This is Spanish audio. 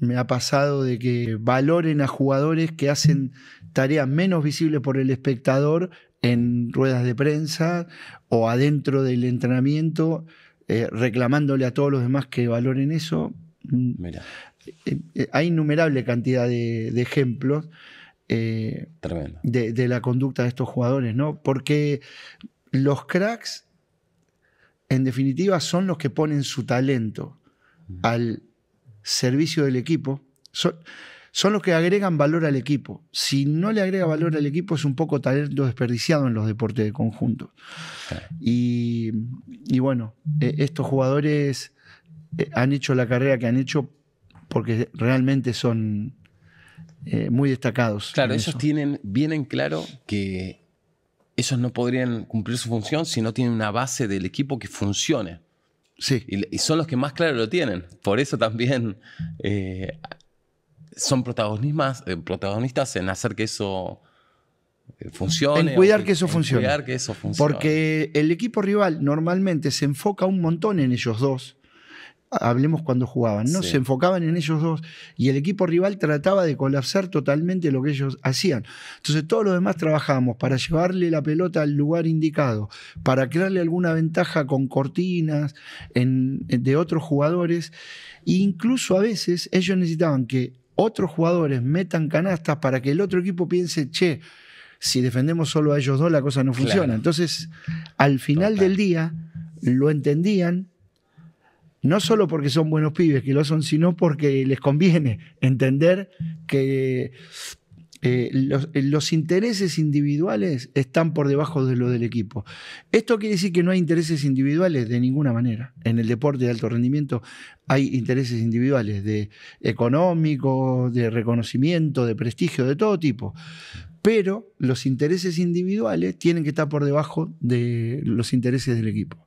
me ha pasado de que valoren a jugadores que hacen tareas menos visibles por el espectador en ruedas de prensa o adentro del entrenamiento, eh, reclamándole a todos los demás que valoren eso. Mm, eh, eh, hay innumerable cantidad de, ejemplos de, de, la conducta de estos jugadores, ¿no? Porque los cracks, en definitiva, son los que ponen su talento al servicio del equipo. Son, los que agregan valor al equipo. Si no le agrega valor al equipo, es un poco talento desperdiciado en los deportes de conjunto. Y, bueno, e, estos jugadores eh, han hecho la carrera que han hecho porque realmente son eh, muy destacados. Claro, ellos tienen bien claro que ellos no podrían cumplir su función si no tienen una base del equipo que funcione. Y, son los que más claro lo tienen. Por eso también eh, son eh, protagonistas, en hacer que eso eh, funcione. En que, eso Cuidar que eso funcione. Porque el equipo rival normalmente se enfoca un montón en ellos dos hablemos cuando jugaban, ¿no? Se enfocaban en ellos dos y el equipo rival trataba de colapsar totalmente lo que ellos hacían. Entonces todos los demás trabajábamos para llevarle la pelota al lugar indicado, para crearle alguna ventaja con cortinas de otros jugadores. E incluso a veces ellos necesitaban que otros jugadores metan canastas para que el otro equipo piense, che, si defendemos solo a ellos dos la cosa no funciona. Entonces, al final del día, lo entendían no solo porque son buenos pibes, que lo son, sino porque les conviene entender que eh, los, eh, los, intereses individuales están por debajo de lo del equipo. Esto quiere decir que no hay intereses individuales de ninguna manera. En el deporte de alto rendimiento hay intereses individuales de económico, de reconocimiento, de prestigio, de todo tipo. Pero los intereses individuales tienen que estar por debajo de los intereses del equipo.